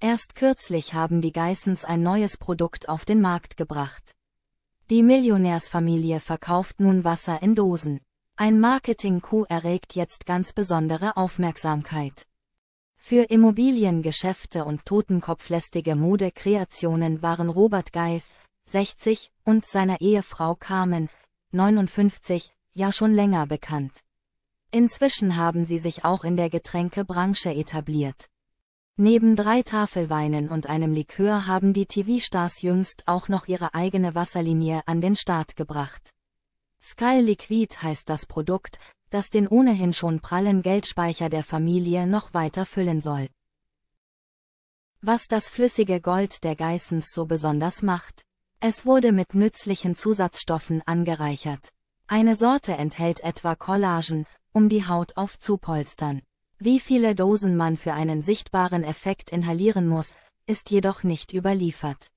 Erst kürzlich haben die Geissens ein neues Produkt auf den Markt gebracht. Die Millionärsfamilie verkauft nun Wasser in Dosen. Ein Marketing-Coup erregt jetzt ganz besondere Aufmerksamkeit. Für Immobiliengeschäfte und totenkopflästige Modekreationen waren Robert Geiss, 60, und seiner Ehefrau Carmen, 59, ja schon länger bekannt. Inzwischen haben sie sich auch in der Getränkebranche etabliert. Neben drei Tafelweinen und einem Likör haben die TV-Stars jüngst auch noch ihre eigene Wasserlinie an den Start gebracht. Skull Liquid heißt das Produkt, das den ohnehin schon prallen Geldspeicher der Familie noch weiter füllen soll. Was das flüssige Gold der Geissens so besonders macht. Es wurde mit nützlichen Zusatzstoffen angereichert. Eine Sorte enthält etwa Collagen, um die Haut aufzupolstern. Wie viele Dosen man für einen sichtbaren Effekt inhalieren muss, ist jedoch nicht überliefert.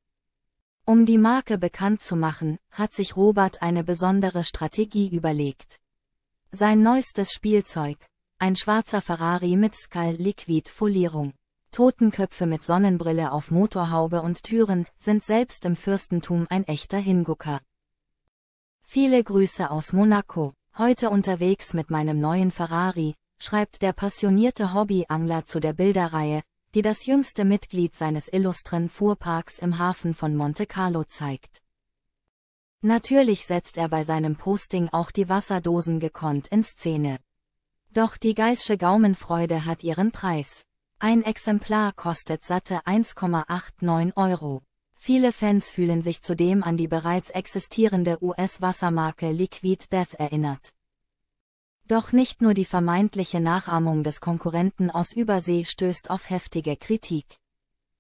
Um die Marke bekannt zu machen, hat sich Robert eine besondere Strategie überlegt. Sein neuestes Spielzeug, ein schwarzer Ferrari mit Skull Liquid Folierung. Totenköpfe mit Sonnenbrille auf Motorhaube und Türen sind selbst im Fürstentum ein echter Hingucker. Viele Grüße aus Monaco, heute unterwegs mit meinem neuen Ferrari, schreibt der passionierte Hobbyangler zu der Bilderreihe, die das jüngste Mitglied seines illustren Fuhrparks im Hafen von Monte Carlo zeigt. Natürlich setzt er bei seinem Posting auch die Wasserdosen gekonnt in Szene. Doch die Geißsche Gaumenfreude hat ihren Preis. Ein Exemplar kostet satte 1,89 Euro. Viele Fans fühlen sich zudem an die bereits existierende US-Wassermarke Liquid Death erinnert. Doch nicht nur die vermeintliche Nachahmung des Konkurrenten aus Übersee stößt auf heftige Kritik.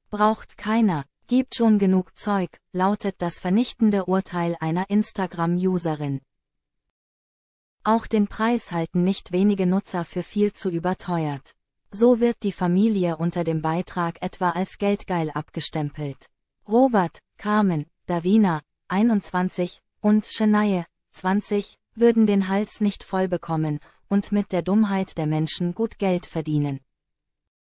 Braucht keiner, gibt schon genug Zeug, lautet das vernichtende Urteil einer Instagram-Userin. Auch den Preis halten nicht wenige Nutzer für viel zu überteuert. So wird die Familie unter dem Beitrag etwa als geldgeil abgestempelt. Robert, Carmen, Davina, 21, und Shanaye, 20, würden den Hals nicht voll bekommen und mit der Dummheit der Menschen gut Geld verdienen.